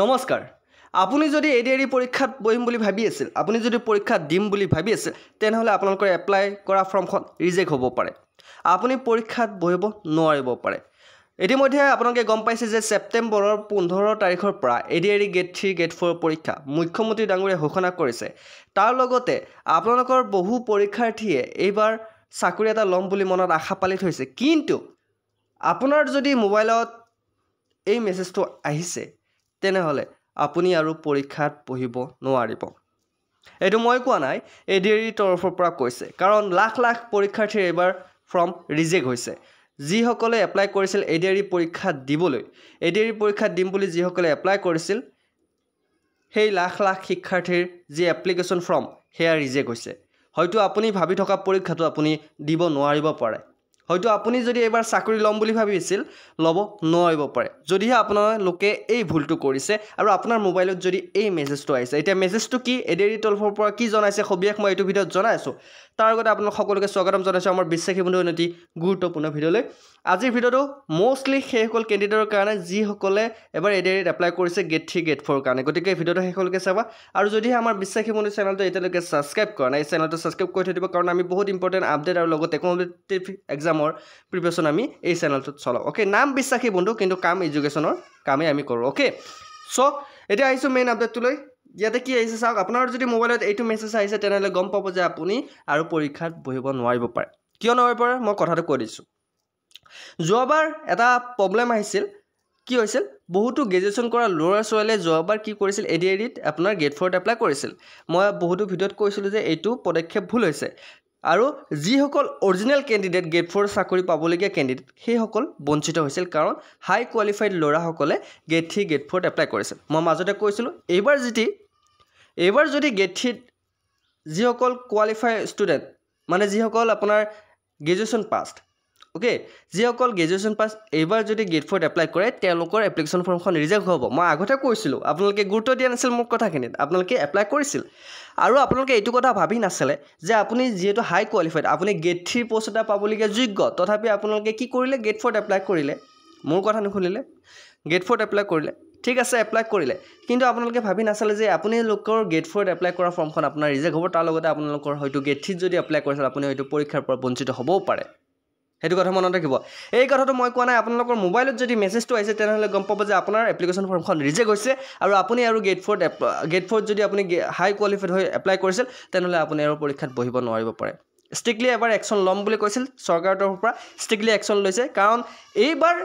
নমস্কাৰ আপুনি যদি এ ডি এ ডি পৰীক্ষাত বহিম বুলি ভাবি আছিল আপুনি যদি পৰীক্ষাত দিম বুলি ভাবি আছিল তেনেহ'লে আপোনালোকৰ এপ্লাই কৰা ফৰ্মখন ৰিজেক্ট হ'ব পাৰে আপুনি পৰীক্ষাত বহিব নোৱাৰিব পাৰে ইতিমধ্যে আপোনালোকে গম পাইছে যে ছেপ্টেম্বৰৰ পোন্ধৰ তাৰিখৰ পৰা A D A D grade three grade four পৰীক্ষা মুখ্যমন্ত্ৰী ডাঙৰীয়াই ঘোষণা কৰিছে তাৰ লগতে আপোনালোকৰ বহু পৰীক্ষাৰ্থীয়ে এইবাৰ চাকৰি এটা ল'ম বুলি মনত আশা পালি থৈছে কিন্তু আপোনাৰ যদি মোবাইলত এই মেছেজটো আহিছে তেনেহ'লে আপুনি আৰু পৰীক্ষাত পঢ়িব নোৱাৰিব এইটো মই কোৱা নাই এ ডি এৰ তৰফৰ পৰা কৈছে কাৰণ লাখ লাখ পৰীক্ষাৰ্থীৰ এইবাৰ ফৰ্ম ৰিজেক্ট হৈছে যিসকলে এপ্লাই কৰিছিল এ ডি এৰ পৰীক্ষাত দিবলৈ এ ডি এৰ পৰীক্ষাত দিম বুলি যিসকলে এপ্লাই কৰিছিল সেই লাখ লাখ শিক্ষাৰ্থীৰ যি এপ্লিকেশ্যন ফৰ্ম সেয়া ৰিজেক্ট হৈছে হয়তো আপুনি ভাবি থকা পৰীক্ষাটো আপুনি দিব নোৱাৰিব পাৰে হয়তো আপুনি যদি এইবাৰ চাকৰি ল'ম বুলি ভাবিছিল ল'ব নোৱাৰিব পাৰে যদিহে আপোনাৰ লোকে এই ভুলটো কৰিছে আৰু আপোনাৰ মোবাইলত যদি এই মেছেজটো আহিছে এতিয়া মেছেজটো কি এডেৰি তলফৰ পৰা কি জনাইছে সবিয়াক মই এইটো ভিডিঅ'ত জনাই তাৰ আগতে আপোনালোক সকলোকে স্বাগতম জনাইছোঁ আমাৰ বিশ্বাসী বন্ধু অতি গুৰুত্বপূৰ্ণ ভিডিঅ'লৈ আজিৰ ভিডিঅ'টো মষ্টলি সেইসকল কেণ্ডিডেটৰ কাৰণে যিসকলে এবাৰ এডিআইত এপ্লাই কৰিছে গেট থ্ৰী গেট ফ'ৰ কাৰণে গতিকে এই ভিডিঅ'টো শেষলৈকে চাবা আৰু যদিহে আমাৰ বিশ্বাসী বন্ধু চেনেলটো এতিয়ালৈকে ছাবস্ক্ৰাইব কৰা নাই এই চেনেলটো ছাবস্ক্ৰাইব কৰি থৈ দিব কাৰণ আমি বহুত ইম্পৰ্টেণ্ট আপডেট আৰু লগতে কম্পিটেটিভ এক্সামৰ প্ৰিপেৰেশ্যন আমি এই চেনেলটোত চলাওঁ অ'কে নাম বিশ্বাসী বন্ধু কিন্তু কাম এডুকেশ্যনৰ কামেই আমি কৰোঁ অ'কে চ' এতিয়া আহিছোঁ মেইন আপডেটটোলৈ ইয়াতে কি আহিছে চাওক আপোনাৰ যদি মোবাইলত এইটো মেছেজ আহিছে তেনেহ'লে গম পাব যে আপুনি আৰু পৰীক্ষাত বহিব নোৱাৰিব পাৰে কিয় নোৱাৰিব পাৰে মই কথাটো কৈ দিছোঁ যোৱাবাৰ এটা প্ৰব্লেম আহিছিল কি হৈছিল বহুতো গ্ৰেজুৱেশ্যন কৰা ল'ৰা ছোৱালীয়ে যোৱাবাৰ কি কৰিছিল এডি এডিত আপোনাৰ গেট ফ'ৰত এপ্লাই কৰিছিল মই বহুতো ভিডিঅ'ত কৈছিলোঁ যে এইটো পদক্ষেপ ভুল হৈছে আৰু যিসকল অৰিজিনেল কেণ্ডিডেট গেট ফ'ৰ চাকৰি পাবলগীয়া কেণ্ডিডেট সেইসকল বঞ্চিত হৈছিল কাৰণ হাই কোৱালিফাইড ল'ৰাসকলে গেট থ্ৰী গেট ফ'ৰত এপ্লাই কৰিছিল মই মাজতে কৈছিলোঁ এইবাৰ যিটি এইবাৰ যদি গেট থ্ৰীত যিসকল কোৱালিফাই ষ্টুডেণ্ট মানে যিসকল আপোনাৰ গ্ৰেজুৱেশ্যন পাষ্ট অ'কে যিসকল গ্ৰেজুৱেশ্যন পাষ্ট এইবাৰ যদি গেট ফ'ৰত এপ্লাই কৰে তেওঁলোকৰ এপ্লিকেশ্যন ফৰ্মখন ৰিজেক্ট হ'ব মই আগতে কৈছিলোঁ আপোনালোকে গুৰুত্ব দিয়া নাছিল মোৰ কথাখিনিত আপোনালোকে এপ্লাই কৰিছিল আৰু আপোনালোকে এইটো কথা ভাবি নাছিলে যে আপুনি যিহেতু হাই কোৱালিফাইড আপুনি গেট থ্ৰীৰ পষ্ট এটা পাবলগীয়া যোগ্য তথাপি আপোনালোকে কি কৰিলে গেট ফ'ৰত এপ্লাই কৰিলে মোৰ কথা নুশুনিলে গেট ফ'ৰত এপ্লাই কৰিলে ঠিক আছে এপ্লাই কৰিলে কিন্তু আপোনালোকে ভাবি নাচালে যে আপুনি লোকৰ গেট ফ'ৰত এপ্লাই কৰা ফৰ্মখন আপোনাৰ ৰিজেক্ট হ'ব তাৰ লগতে আপোনালোকৰ হয়তো গেট থ্ৰীত যদি এপ্লাই কৰিছিল আপুনি হয়তো পৰীক্ষাৰ পৰা বঞ্চিত হ'বও পাৰে সেইটো কথা মনত ৰাখিব এই কথাটো মই কোৱা নাই আপোনালোকৰ মোবাইলত যদি মেছেজটো আহিছে তেনেহ'লে গম পাব যে আপোনাৰ এপ্লিকেশ্যন ফৰ্মখন ৰিজেক্ট হৈছে আৰু আপুনি আৰু গেট ফ'ৰত গেট ফ'ৰত যদি আপুনি হাই কোৱালিফাইড হৈ এপ্লাই কৰিছিল তেনেহ'লে আপুনি আৰু পৰীক্ষাত বহিব নোৱাৰিব পাৰে ষ্ট্ৰিক্টলি এবাৰ একশ্যন ল'ম বুলি কৈছিল চৰকাৰৰ তৰফৰ পৰা ষ্ট্ৰিক্টলি একশ্যন লৈছে কাৰণ এইবাৰ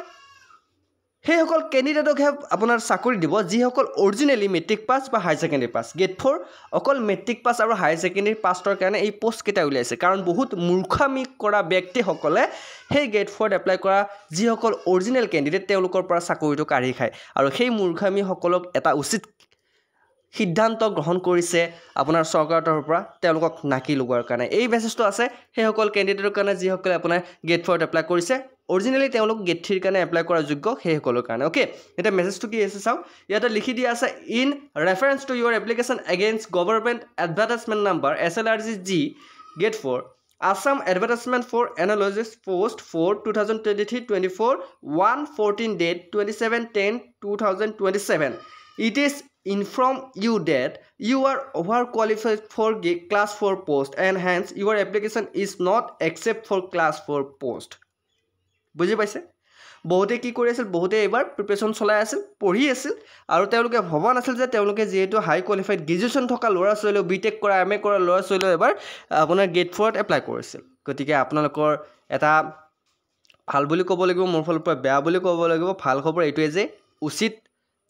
সেইসকল কেণ্ডিডেটকহে আপোনাৰ চাকৰি দিব যিসকল অৰিজিনেলি মেট্ৰিক পাছ বা high secondary pass grade four অকল মেট্ৰিক পাছ আৰু হাই ছেকেণ্ডেৰী পাছৰ কাৰণে এই পষ্টকেইটা উলিয়াইছে কাৰণ বহুত মূৰ্খামি কৰা ব্যক্তিসকলে সেই গ্ৰেড ফ'ৰত এপ্লাই কৰা যিসকল অৰিজিনেল কেণ্ডিডেট তেওঁলোকৰ পৰা চাকৰিটো কাঢ়ি খায় আৰু সেই মূৰ্খামীসকলক এটা উচিত সিদ্ধান্ত গ্ৰহণ কৰিছে আপোনাৰ চৰকাৰৰ তৰফৰ পৰা তেওঁলোকক নাকি লগোৱাৰ কাৰণে এই বেচেছটো আছে সেইসকল কেণ্ডিডেটৰ কাৰণে যিসকলে আপোনাৰ গ্ৰেড ফ'ৰত এপ্লাই কৰিছে অৰিজিনেলি তেওঁলোক গেট থ্ৰীৰ কাৰণে এপ্লাই কৰা যোগ্য সেইসকলৰ কাৰণে অ'কে এতিয়া মেছেজটো কি আছে চাওক ইয়াতে লিখি দিয়া আছে in reference to your application against government advertisement number S L R G G grade four Assam advertisement for analysis post for two thousand twenty three twenty four one fourteen date twenty seven ten two thousand twenty seven it is inform you that you are over qualified for গে class four post and hence your application is not accept for class four post বুজি পাইছে বহুতে কি কৰি আছিল বহুতে এইবাৰ preparation চলাই আছিল পঢ়ি আছিল আৰু তেওঁলোকে ভবা নাছিল যে তেওঁলোকে যিহেতু হাই কোৱালিফাইড গ্ৰেজুৱেশ্যন থকা ল'ৰা ছোৱালীও বি টেক কৰা এম এ কৰা ল'ৰা ছোৱালীও এবাৰ আপোনাৰ গেট ফ'ৰত এপ্লাই কৰিছিল গতিকে আপোনালোকৰ এটা ভাল বুলি ক'ব লাগিব মোৰ ফালৰ পৰা বেয়া বুলি ক'ব লাগিব ভাল খবৰ এইটোৱে যে উচিত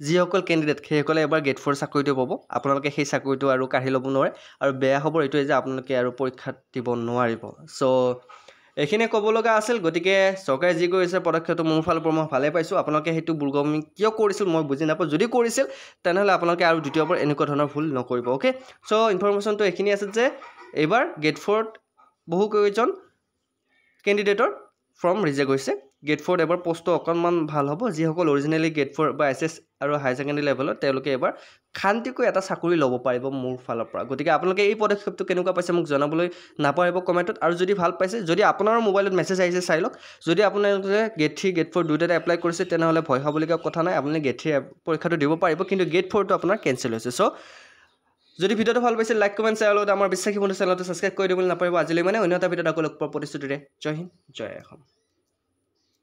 যিসকল কেণ্ডিডেট সেইসকলে এবাৰ গেট ফ'ৰ চাকৰিটো পাব আপোনালোকে সেই চাকৰিটো আৰু কাঢ়ি ল'ব নোৱাৰে আৰু বেয়া খবৰ এইটোৱে যে আপোনালোকে আৰু পৰীক্ষাত দিব নোৱাৰিব চ' এইখিনি ক'ব লগা আছিল গতিকে চৰকাৰে যি কৰিছে পদক্ষেপটো মোৰ ফালৰ পৰা মই ভালেই পাইছোঁ আপোনালোকে সেইটো বুৰ্গমিং কিয় কৰিছিল মই বুজি নাপাওঁ যদি কৰিছিল তেনেহ'লে আপোনালোকে আৰু দ্বিতীয়বাৰ এনেকুৱা ধৰণৰ ভুল নকৰিব অ'কে চ' ইনফৰ্মেশ্যনটো এইখিনি আছিল যে এইবাৰ গেট ফ'ৰত বহুকেইজন কেণ্ডিডেটৰ ফৰ্ম ৰিজেক্ট হৈছে গেট ফ'ৰত এবাৰ পষ্টটো অকণমান ভাল হ'ব যিসকল অৰিজিনেলি গেট ফ'ৰ বা এছ এছ আৰু হায়াৰ ছেকেণ্ডেৰী লেভেলত তেওঁলোকে এবাৰ শান্তিকৈ এটা চাকৰি ল'ব পাৰিব মোৰ ফালৰ পৰা গতিকে আপোনালোকে এই পদক্ষেপটো কেনেকুৱা পাইছে মোক জনাবলৈ নাপাহৰিব কমেণ্টত আৰু যদি ভাল পাইছে যদি আপোনাৰ মোবাইলত মেছেজ আহিছে চাই লওক যদি আপোনালোকে গেট থ্ৰী গেট ফ'ৰ দুয়োটাতে এপ্লাই কৰিছে তেনেহ'লে ভয় হ'বলগীয়া কথা নাই আপুনি গেট থ্ৰী পৰীক্ষাটো দিব পাৰিব কিন্তু গেট ফ'ৰটো আপোনাৰ কেঞ্চেল হৈছে চ' যদি ভিডিঅ'টো ভাল পাইছে লাইক কমেণ্ট চাই লগত আমাৰ বিশ্বাসী বন্ধু চেনেলটো ছাবস্ক্ৰাইব কৰি দিবলৈ নাপাৰিব আজিলৈ মানে অন্য এটা ভিডিঅ'ত আকৌ লগ পোৱাৰ প্ৰতিশ্ৰুতিৰে জয় হিন্দ জয় অসম